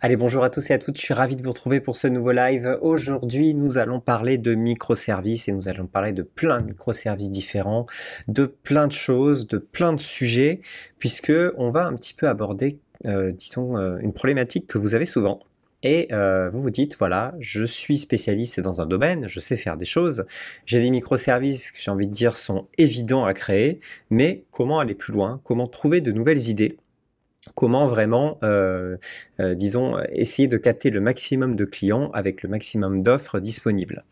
Allez, bonjour à tous et à toutes, je suis ravi de vous retrouver pour ce nouveau live. Aujourd'hui, nous allons parler de microservices et nous allons parler de plein de microservices différents, de plein de choses, de plein de sujets, puisque on va un petit peu aborder, euh, disons, euh, une problématique que vous avez souvent. Et euh, vous vous dites, voilà, je suis spécialiste dans un domaine, je sais faire des choses, j'ai des microservices que j'ai envie de dire sont évidents à créer, mais comment aller plus loin, comment trouver de nouvelles idées comment vraiment, euh, euh, disons, essayer de capter le maximum de clients avec le maximum d'offres disponibles.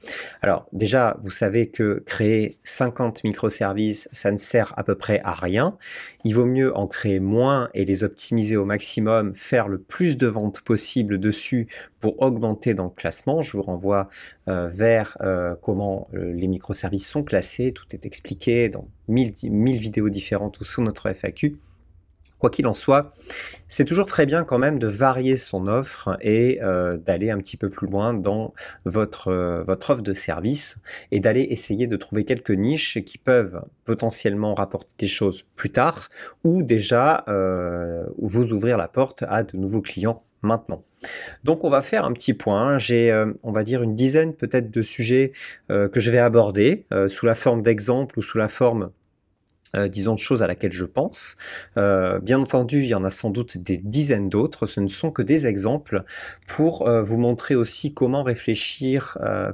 Alors déjà, vous savez que créer 50 microservices, ça ne sert à peu près à rien. Il vaut mieux en créer moins et les optimiser au maximum, faire le plus de ventes possible dessus pour augmenter dans le classement. Je vous renvoie euh, vers comment les microservices sont classés. Tout est expliqué dans 1000, vidéos différentes ou sous notre FAQ. Quoi qu'il en soit, c'est toujours très bien quand même de varier son offre et euh, d'aller un petit peu plus loin dans votre, euh, votre offre de service et d'aller essayer de trouver quelques niches qui peuvent potentiellement rapporter des choses plus tard ou déjà euh, vous ouvrir la porte à de nouveaux clients maintenant. Donc on va faire un petit point. J'ai, on va dire, une dizaine peut-être de sujets que je vais aborder sous la forme d'exemples ou sous la forme euh, disons, de choses à laquelle je pense. Euh, bien entendu, il y en a sans doute des dizaines d'autres, ce ne sont que des exemples pour euh, vous montrer aussi comment réfléchir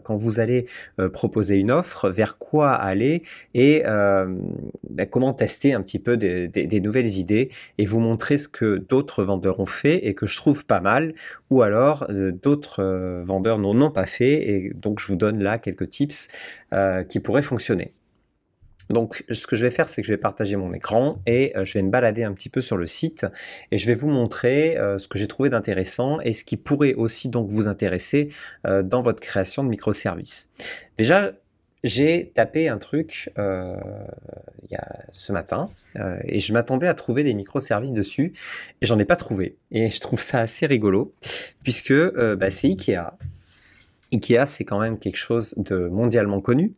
quand vous allez proposer une offre, vers quoi aller et ben, comment tester un petit peu des, des, nouvelles idées et vous montrer ce que d'autres vendeurs ont fait et que je trouve pas mal, ou alors d'autres vendeurs n'en ont pas fait, et donc je vous donne là quelques tips qui pourraient fonctionner. Donc ce que je vais faire, c'est que je vais partager mon écran et euh, je vais me balader un petit peu sur le site et je vais vous montrer euh, ce que j'ai trouvé d'intéressant et ce qui pourrait aussi donc vous intéresser euh, dans votre création de microservices. Déjà, j'ai tapé un truc y ce matin et je m'attendais à trouver des microservices dessus et j'en ai pas trouvé. Et je trouve ça assez rigolo puisque bah, c'est Ikea Ikea, c'est quand même quelque chose de mondialement connu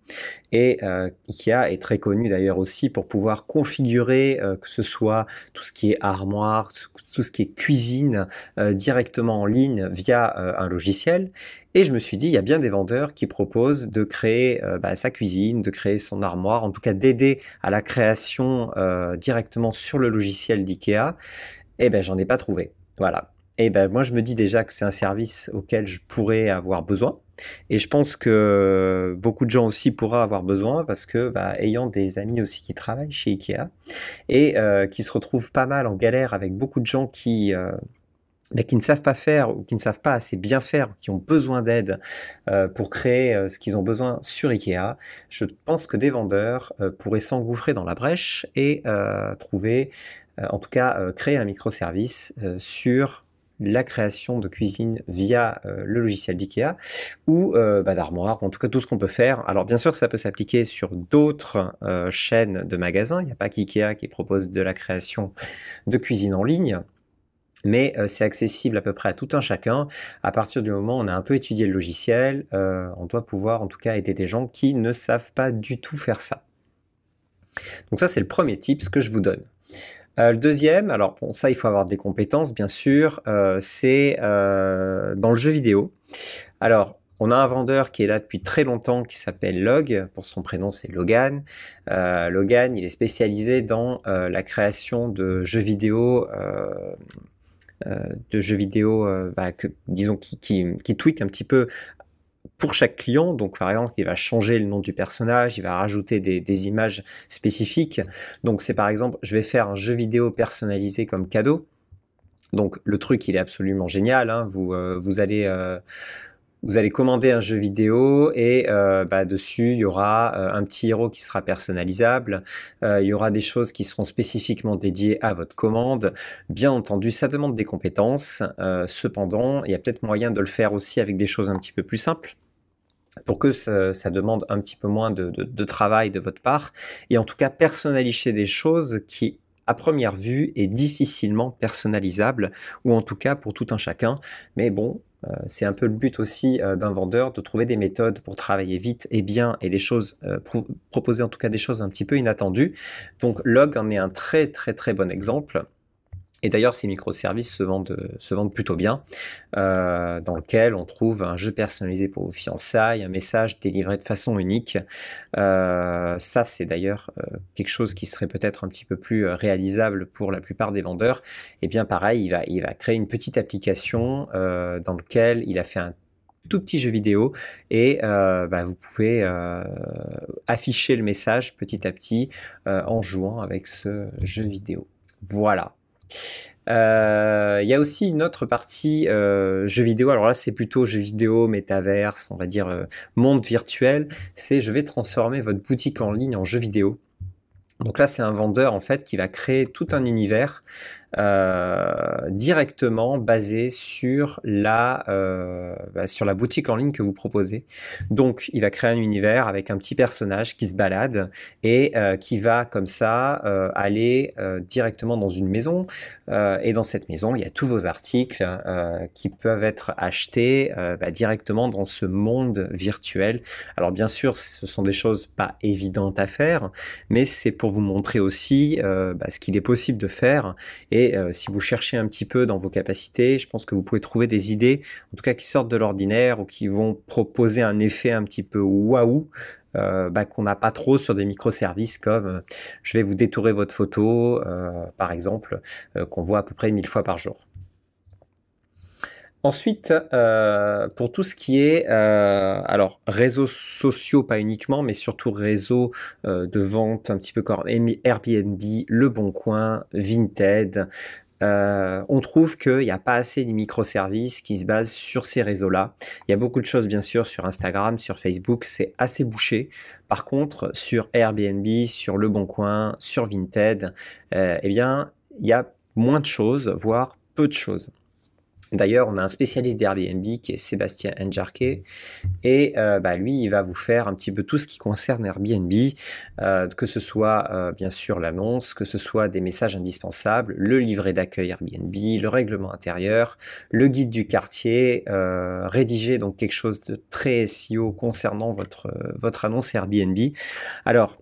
et euh, Ikea est très connu d'ailleurs aussi pour pouvoir configurer euh, que ce soit tout ce qui est armoire, tout ce qui est cuisine euh, directement en ligne via un logiciel. Et je me suis dit, il y a bien des vendeurs qui proposent de créer bah, sa cuisine, de créer son armoire, en tout cas d'aider à la création directement sur le logiciel d'Ikea. et eh ben, j'en ai pas trouvé. Voilà. Et eh ben moi je me dis déjà que c'est un service auquel je pourrais avoir besoin et je pense que euh, beaucoup de gens aussi pourraient avoir besoin parce que bah, ayant des amis aussi qui travaillent chez Ikea et euh, qui se retrouvent pas mal en galère avec beaucoup de gens qui euh, bah, qui ne savent pas faire ou qui ne savent pas assez bien faire, qui ont besoin d'aide pour créer ce qu'ils ont besoin sur Ikea, je pense que des vendeurs pourraient s'engouffrer dans la brèche et trouver, en tout cas, créer un microservice sur la création de cuisine via euh, le logiciel d'IKEA ou euh, bah, d'armoire, en tout cas tout ce qu'on peut faire. Alors bien sûr, ça peut s'appliquer sur d'autres euh, chaînes de magasins. Il n'y a pas qu'IKEA qui propose de la création de cuisine en ligne mais c'est accessible à peu près à tout un chacun. À partir du moment où on a un peu étudié le logiciel, on doit pouvoir en tout cas aider des gens qui ne savent pas du tout faire ça. Donc ça c'est le premier tip que je vous donne. Euh, le deuxième, alors bon, ça, il faut avoir des compétences, bien sûr, euh, c'est euh, dans le jeu vidéo. Alors, on a un vendeur qui est là depuis très longtemps qui s'appelle Log, pour son prénom c'est Logan. Logan, il est spécialisé dans la création de jeux vidéo. de jeux vidéo, bah, que, disons, qui, qui, qui tweak un petit peu pour chaque client. Donc, par exemple, il va changer le nom du personnage, il va rajouter des, images spécifiques. Donc, c'est par exemple, je vais faire un jeu vidéo personnalisé comme cadeau. Donc, le truc, il est absolument génial. Hein. Vous, euh, vous allez euh, vous allez commander un jeu vidéo et euh, bah, dessus il y aura un petit héros qui sera personnalisable, il y aura des choses qui seront spécifiquement dédiées à votre commande. Bien entendu, ça demande des compétences. cependant, il y a peut-être moyen de le faire aussi avec des choses un petit peu plus simples pour que ça, demande un petit peu moins de, travail de votre part, et en tout cas personnaliser des choses qui, à première vue, est difficilement personnalisable, ou en tout cas pour tout un chacun. Mais bon, euh, c'est un peu le but aussi euh, d'un vendeur, de trouver des méthodes pour travailler vite et bien, et des choses, euh, proposer en tout cas des choses un petit peu inattendues. Donc Log en est un très très très bon exemple. Et d'ailleurs, ces microservices se vendent, plutôt bien, euh, dans lequel on trouve un jeu personnalisé pour vos fiançailles, un message délivré de façon unique. Euh, ça, c'est d'ailleurs euh, quelque chose qui serait peut-être un petit peu plus réalisable pour la plupart des vendeurs. Et eh bien pareil, il va, créer une petite application dans laquelle il a fait un tout petit jeu vidéo et bah, vous pouvez afficher le message petit à petit en jouant avec ce jeu vidéo. Voilà. Euh, il y a aussi une autre partie jeu jeux vidéo. Alors là, c'est plutôt jeux vidéo, métaverse, on va dire euh, monde virtuel. C'est je vais transformer votre boutique en ligne en jeu vidéo. Donc là, c'est un vendeur en fait qui va créer tout un univers euh, directement basé sur la, euh, bah, sur la boutique en ligne que vous proposez. Donc, il va créer un univers avec un petit personnage qui se balade et euh, qui va comme ça aller directement dans une maison. et dans cette maison, il y a tous vos articles qui peuvent être achetés bah, directement dans ce monde virtuel. Alors, bien sûr, ce sont des choses pas évidentes à faire, mais c'est pour vous montrer aussi bah, ce qu'il est possible de faire et euh, si vous cherchez un petit peu dans vos capacités, je pense que vous pouvez trouver des idées, en tout cas qui sortent de l'ordinaire ou qui vont proposer un effet un petit peu waouh. Euh, bah, qu'on n'a pas trop sur des microservices comme euh, je vais vous détourer votre photo, par exemple, qu'on voit à peu près mille fois par jour. Ensuite, euh, pour tout ce qui est euh, alors réseaux sociaux, pas uniquement, mais surtout réseaux euh, de vente un petit peu comme Airbnb, Le Bon Coin, Vinted, on trouve qu'il n'y a pas assez de microservices qui se basent sur ces réseaux-là. Il y a beaucoup de choses, bien sûr, sur Instagram, sur Facebook, c'est assez bouché. Par contre, sur Airbnb, sur Le Bon Coin, sur Vinted, eh bien, il y a moins de choses, voire peu de choses. D'ailleurs, on a un spécialiste d'Airbnb qui est Sébastien Njarke. Et euh, bah, lui, il va vous faire un petit peu tout ce qui concerne Airbnb, euh, que ce soit euh, bien sûr l'annonce, que ce soit des messages indispensables, le livret d'accueil Airbnb, le règlement intérieur, le guide du quartier, rédiger donc quelque chose de très SEO concernant votre, votre annonce Airbnb. Alors,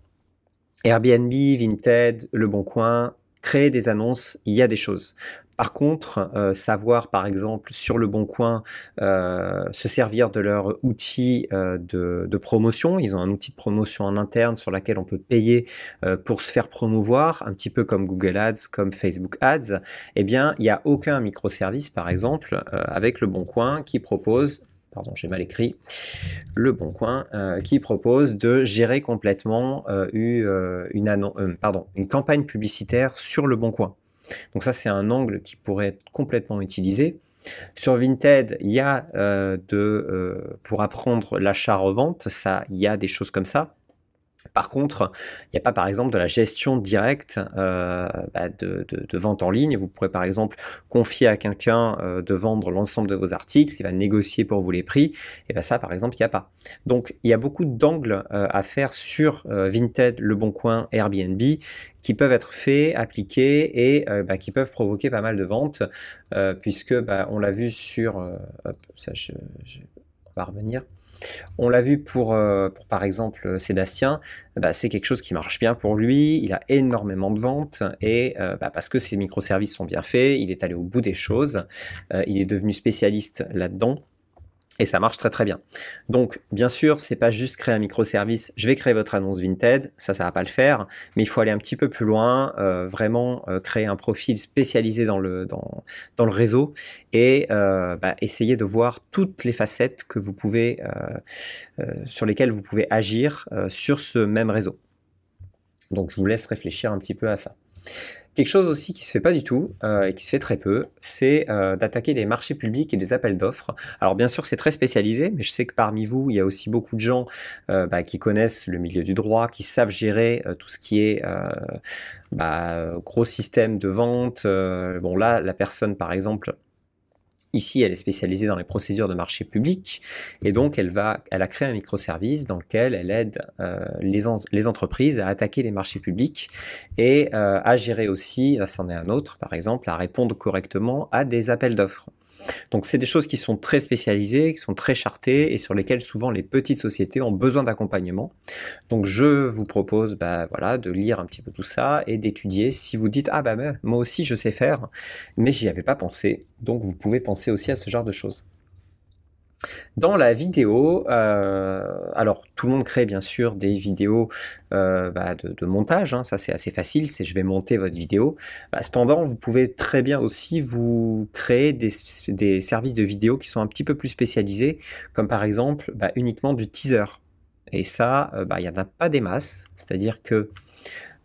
Airbnb, Vinted, Le Bon Coin, créer des annonces, il y a des choses. Par contre, euh, savoir par exemple sur le bon coin euh, se servir de leur outil euh, de, promotion, ils ont un outil de promotion en interne sur lequel on peut payer pour se faire promouvoir, un petit peu comme Google Ads, comme Facebook Ads, eh bien il n'y a aucun microservice par exemple avec le bon coin qui propose pardon, j'ai mal écrit, Le Bon qui propose de gérer complètement une, pardon, une campagne publicitaire sur Le Bon Coin. Donc ça, c'est un angle qui pourrait être complètement utilisé. Sur Vinted, il y a euh, euh, pour apprendre l'achat-revente, ça, il y a des choses comme ça. Par contre, il n'y a pas par exemple de la gestion directe euh, bah, de, vente en ligne. Vous pourrez par exemple confier à quelqu'un euh, de vendre l'ensemble de vos articles, il va négocier pour vous les prix. Et bien bah, ça par exemple, il n'y a pas. Donc il y a beaucoup d'angles euh, à faire sur Vinted, Le Bon Coin, Airbnb qui peuvent être faits, appliqués et bah, qui peuvent provoquer pas mal de ventes, puisque on l'a vu sur on va revenir. On l'a vu pour, euh, par exemple Sébastien, bah, c'est quelque chose qui marche bien pour lui, il a énormément de ventes et euh, bah, parce que ses microservices sont bien faits, il est allé au bout des choses, euh, il est devenu spécialiste là-dedans. Et ça marche très très bien. Donc, bien sûr, c'est pas juste créer un microservice, je vais créer votre annonce Vinted, ça, ça va pas le faire, mais il faut aller un petit peu plus loin, euh, vraiment euh, créer un profil spécialisé dans le, dans, le réseau et euh, bah, essayer de voir toutes les facettes que vous pouvez, sur lesquelles vous pouvez agir sur ce même réseau. Donc, je vous laisse réfléchir un petit peu à ça. Quelque chose aussi qui se fait pas du tout euh, et qui se fait très peu, c'est euh, d'attaquer les marchés publics et les appels d'offres. Alors bien sûr, c'est très spécialisé, mais je sais que parmi vous, il y a aussi beaucoup de gens euh, bah, qui connaissent le milieu du droit, qui savent gérer tout ce qui est bah, gros système de vente. bon là, la personne, par exemple, Ici, elle est spécialisée dans les procédures de marché public et donc elle, va, elle a créé un microservice dans lequel elle aide euh, les, entreprises à attaquer les marchés publics et euh, à gérer aussi, là c'en est un autre par exemple, à répondre correctement à des appels d'offres. Donc c'est des choses qui sont très spécialisées, qui sont très chartées et sur lesquelles souvent les petites sociétés ont besoin d'accompagnement. Donc je vous propose bah, voilà, de lire un petit peu tout ça et d'étudier si vous dites ah bah moi aussi je sais faire mais j'y avais pas pensé donc vous pouvez penser aussi à ce genre de choses. Dans la vidéo, euh, alors tout le monde crée bien sûr des vidéos euh, bah, de, montage, hein, ça c'est assez facile, c'est je vais monter votre vidéo. Bah, cependant, vous pouvez très bien aussi vous créer des, services de vidéos qui sont un petit peu plus spécialisés, comme par exemple bah, uniquement du teaser. Et ça, euh, il n'y en a pas des masses, c'est-à-dire que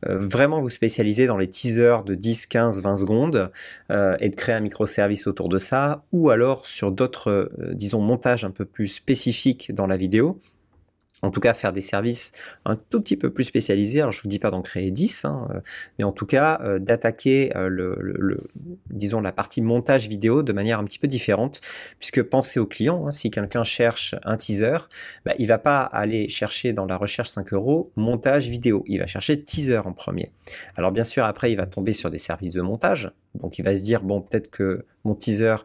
euh, vraiment vous spécialiser dans les teasers de 10, 15, 20 secondes euh, et de créer un microservice autour de ça, ou alors sur d'autres, euh, disons, montages un peu plus spécifiques dans la vidéo, en tout cas faire des services un tout petit peu plus spécialisés. Alors je vous dis pas d'en créer 10, hein, euh, mais en tout cas euh, d'attaquer euh, le, disons la partie montage vidéo de manière un petit peu différente, puisque pensez au client. Hein, si quelqu'un cherche un teaser, bah, il va pas aller chercher dans la recherche 5 euros montage vidéo. Il va chercher teaser en premier. Alors bien sûr après il va tomber sur des services de montage donc il va se dire, bon, peut-être que mon teaser,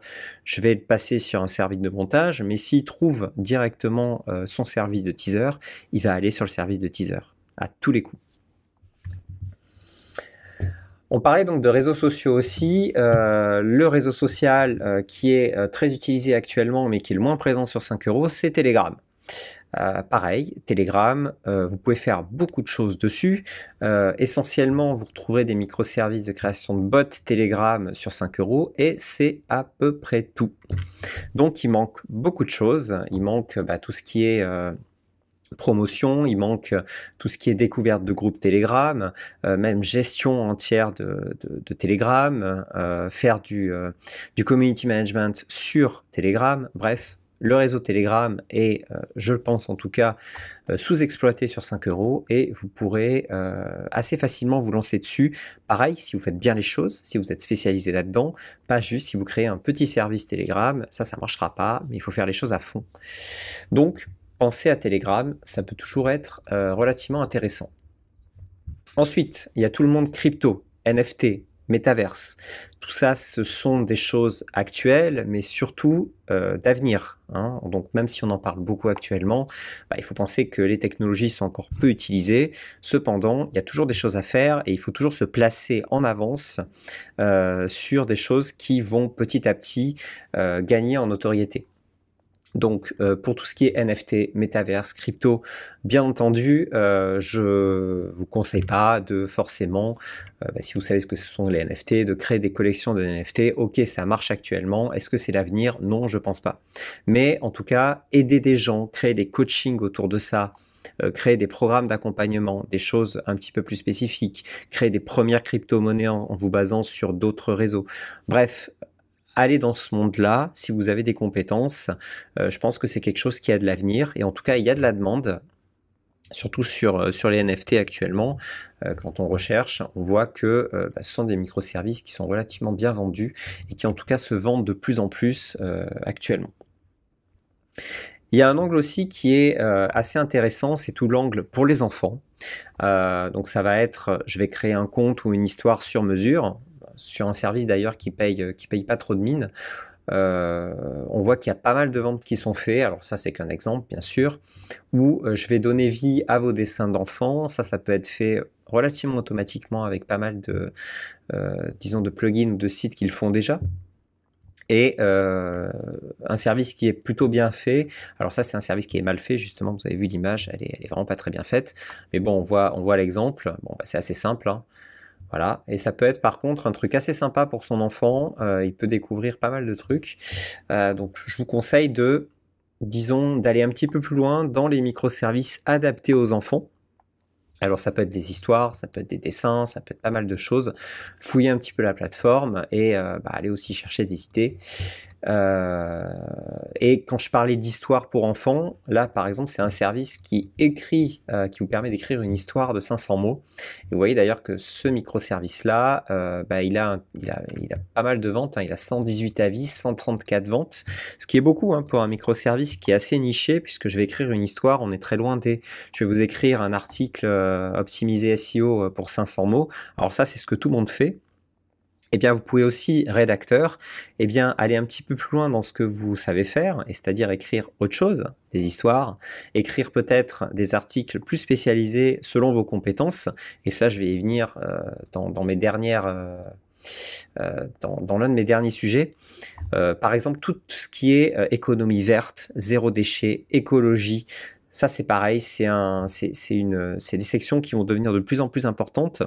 je vais le passer sur un service de montage, mais s'il trouve directement euh, son service de teaser, il va aller sur le service de teaser, à tous les coups. On parlait donc de réseaux sociaux aussi. Euh, le réseau social euh, qui est très utilisé actuellement, mais qui est le moins présent sur 5 euros, c'est Telegram. Euh, pareil, Telegram, euh, vous pouvez faire beaucoup de choses dessus. Euh, essentiellement, vous retrouverez des microservices de création de bots Telegram sur 5 euros et c'est à peu près tout. Donc, il manque beaucoup de choses. Il manque bah, tout ce qui est promotion, il manque tout ce qui est découverte de groupes Telegram, même gestion entière de, Telegram, faire du, du community management sur Telegram, bref, le réseau Telegram est, euh, je le pense en tout cas, euh, sous-exploité sur 5 euros et vous pourrez euh, assez facilement vous lancer dessus. Pareil, si vous faites bien les choses, si vous êtes spécialisé là-dedans, pas juste si vous créez un petit service Telegram, ça, ça marchera pas, mais il faut faire les choses à fond. Donc, pensez à Telegram, ça peut toujours être relativement intéressant. Ensuite, il y a tout le monde crypto, NFT, métaverse. Tout ça, ce sont des choses actuelles, mais surtout euh, d'avenir. Hein. Donc même si on en parle beaucoup actuellement, bah, il faut penser que les technologies sont encore peu utilisées. Cependant, il y a toujours des choses à faire et il faut toujours se placer en avance euh, sur des choses qui vont petit à petit euh, gagner en notoriété. Donc euh, pour tout ce qui est NFT, métaverse, crypto, bien entendu, euh, je vous conseille pas de forcément, euh, bah, si vous savez ce que ce sont les NFT, de créer des collections de NFT. Ok, ça marche actuellement. Est-ce que c'est l'avenir Non, je pense pas. Mais en tout cas, aider des gens, créer des coachings autour de ça, euh, créer des programmes d'accompagnement, des choses un petit peu plus spécifiques, créer des premières crypto-monnaies en vous basant sur d'autres réseaux. Bref, allez dans ce monde-là si vous avez des compétences. Euh, je pense que c'est quelque chose qui a de l'avenir et en tout cas, il y a de la demande. Surtout sur, euh, sur les NFT actuellement, euh, quand on recherche, on voit que bah, ce sont des microservices qui sont relativement bien vendus et qui en tout cas se vendent de plus en plus actuellement. Il y a un angle aussi qui est assez intéressant, c'est tout l'angle pour les enfants. donc ça va être, je vais créer un compte ou une histoire sur mesure sur un service d'ailleurs qui paye, euh, qui paye pas trop de mine, euh, on voit qu'il y a pas mal de ventes qui sont faites. Alors ça, c'est qu'un exemple, bien sûr, où euh, je vais donner vie à vos dessins d'enfants. Ça, ça peut être fait relativement automatiquement avec pas mal de, disons, de plugins ou de sites qui le font déjà. Et un service qui est plutôt bien fait. Alors ça, c'est un service qui est mal fait justement. Vous avez vu l'image, elle est, vraiment pas très bien faite. Mais bon, on voit, on voit l'exemple. Bon, bah, c'est assez simple. Hein. Voilà. Et ça peut être par contre un truc assez sympa pour son enfant. Euh, il peut découvrir pas mal de trucs. Euh, donc je vous conseille de, disons, d'aller un petit peu plus loin dans les microservices adaptés aux enfants. Alors ça peut être des histoires, ça peut être des dessins, ça peut être pas mal de choses. Fouillez un petit peu la plateforme et euh, allez bah, aller aussi chercher des idées. Euh, et quand je parlais d'histoire pour enfants, là par exemple c'est un service qui écrit, euh, qui vous permet d'écrire une histoire de 500 mots. vous voyez d'ailleurs que ce microservice là, bah, il, a, a, pas mal de ventes, hein. il a 118 avis, 134 ventes, ce qui est beaucoup hein, pour un microservice qui est assez niché puisque je vais écrire une histoire, on est très loin des... Je vais vous écrire un article euh, optimiser SEO euh, pour 500 mots. Alors ça, c'est ce que tout le monde fait. Eh bien, vous pouvez aussi, rédacteur, eh bien, aller un petit peu plus loin dans ce que vous savez faire, c'est-à-dire écrire autre chose, des histoires, écrire peut-être des articles plus spécialisés selon vos compétences. Et ça, je vais y venir euh, dans, mes dernières, dans, l'un de mes derniers sujets. par exemple, tout ce qui est économie verte, zéro déchet, écologie, ça, c'est pareil, c'est un, des sections qui vont devenir de plus en plus importantes.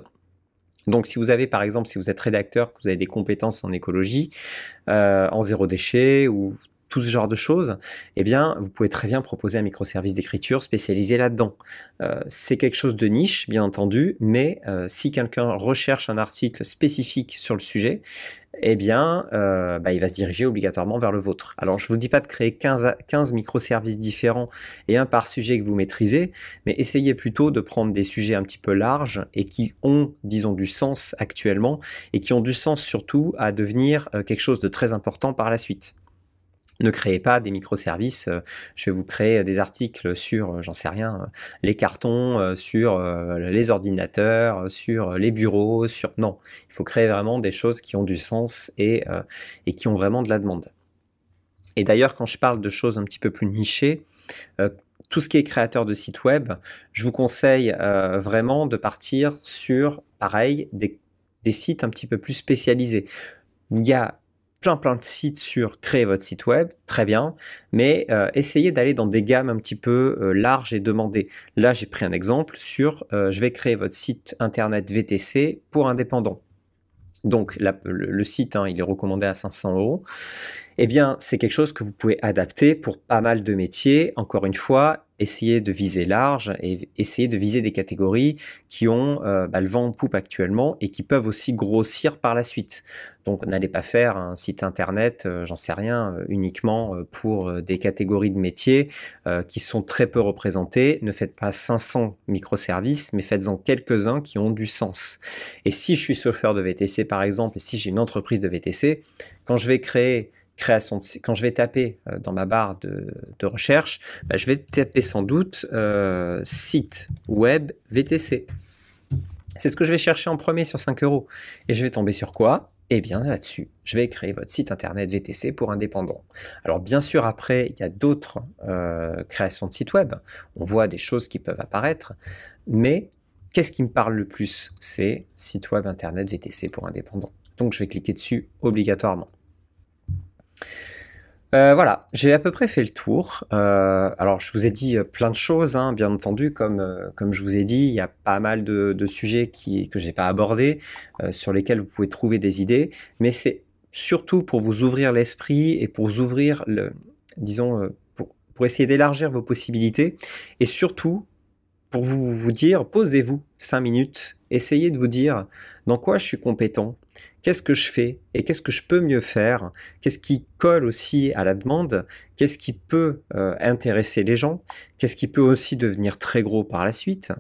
Donc, si vous avez, par exemple, si vous êtes rédacteur, que vous avez des compétences en écologie, euh, en zéro déchet ou tout ce genre de choses, eh bien, vous pouvez très bien proposer un microservice d'écriture spécialisé là-dedans. Euh, c'est quelque chose de niche, bien entendu, mais euh, si quelqu'un recherche un article spécifique sur le sujet, eh bien, euh, bah, il va se diriger obligatoirement vers le vôtre. Alors, je ne vous dis pas de créer 15, 15 microservices différents et un par sujet que vous maîtrisez, mais essayez plutôt de prendre des sujets un petit peu larges et qui ont, disons, du sens actuellement et qui ont du sens surtout à devenir euh, quelque chose de très important par la suite. Ne créez pas des microservices. Euh, je vais vous créer des articles sur, euh, j'en sais rien, euh, les cartons, sur les ordinateurs, sur les bureaux, sur... Non, il faut créer vraiment des choses qui ont du sens et, qui ont vraiment de la demande. Et d'ailleurs, quand je parle de choses un petit peu plus nichées, tout ce qui est créateur de sites web, je vous conseille vraiment de partir sur, pareil, des, des sites un petit peu plus spécialisés. Il y a plein plein de sites sur créer votre site web, très bien, mais euh, essayez d'aller dans des gammes un petit peu euh, larges et demandées. Là, j'ai pris un exemple sur euh, je vais créer votre site internet VTC pour indépendants. Donc le, site, hein, il est recommandé à 500 euros eh bien, c'est quelque chose que vous pouvez adapter pour pas mal de métiers. Encore une fois, essayez de viser large et essayez de viser des catégories qui ont euh, bah, le vent en poupe actuellement et qui peuvent aussi grossir par la suite. Donc n'allez pas faire un site internet, euh, j'en sais rien, euh, uniquement pour des catégories de métiers qui sont très peu représentées. Ne faites pas 500 microservices, mais faites-en quelques-uns qui ont du sens. Et si je suis chauffeur de VTC par exemple, et si j'ai une entreprise de VTC, quand je vais créer création de quand je vais taper euh, dans ma barre de, recherche, bah, je vais taper sans doute euh, site web VTC. C'est ce que je vais chercher en premier sur 5 euros. Et je vais tomber sur quoi Eh bien là-dessus, je vais créer votre site internet VTC pour indépendant. Alors bien sûr, après, il y a d'autres euh, créations de sites web. On voit des choses qui peuvent apparaître. Mais qu'est-ce qui me parle le plus C'est site web internet VTC pour indépendant. Donc je vais cliquer dessus obligatoirement. Euh, voilà, j'ai à peu près fait le tour. Euh, alors, je vous ai dit euh, plein de choses, hein, bien entendu, comme, comme je vous ai dit, il y a pas mal de, sujets que que n'ai pas abordés, sur lesquels vous pouvez trouver des idées, mais c'est surtout pour vous ouvrir l'esprit et pour ouvrir, le, disons, pour essayer d'élargir vos possibilités, et surtout pour vous, vous dire, posez-vous 5 minutes, essayez de vous dire dans quoi je suis compétent, qu'est-ce que je fais et qu'est-ce que je peux mieux faire, qu'est-ce qui colle aussi à la demande, qu'est-ce qui peut euh, intéresser les gens, qu'est-ce qui peut aussi devenir très gros par la suite,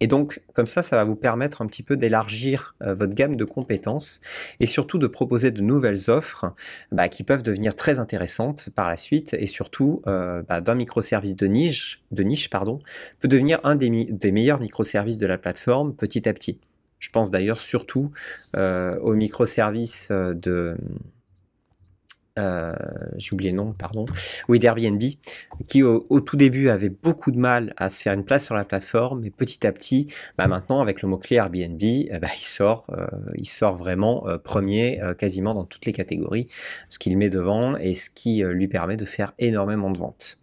et donc, comme ça, ça va vous permettre un petit peu d'élargir euh, votre gamme de compétences et surtout de proposer de nouvelles offres bah, qui peuvent devenir très intéressantes par la suite et surtout euh, bah, d'un microservice de niche, de niche pardon, peut devenir un des, meilleurs microservices de la plateforme petit à petit. Je pense d'ailleurs surtout euh, aux microservices de euh, j'ai oublié le nom, pardon, oui d'Airbnb, qui au, tout début avait beaucoup de mal à se faire une place sur la plateforme, mais petit à petit, bah, maintenant avec le mot-clé Airbnb, eh ben, il, sort, euh, il sort vraiment euh, premier quasiment dans toutes les catégories, ce qu'il met devant et ce qui lui permet de faire énormément de ventes.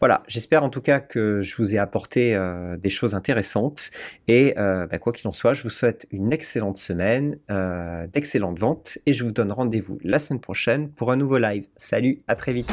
Voilà, j'espère en tout cas que je vous ai apporté euh, des choses intéressantes. Et euh, bah, quoi qu'il en soit, je vous souhaite une excellente semaine, euh, d'excellentes ventes. Et je vous donne rendez-vous la semaine prochaine pour un nouveau live. Salut, à très vite.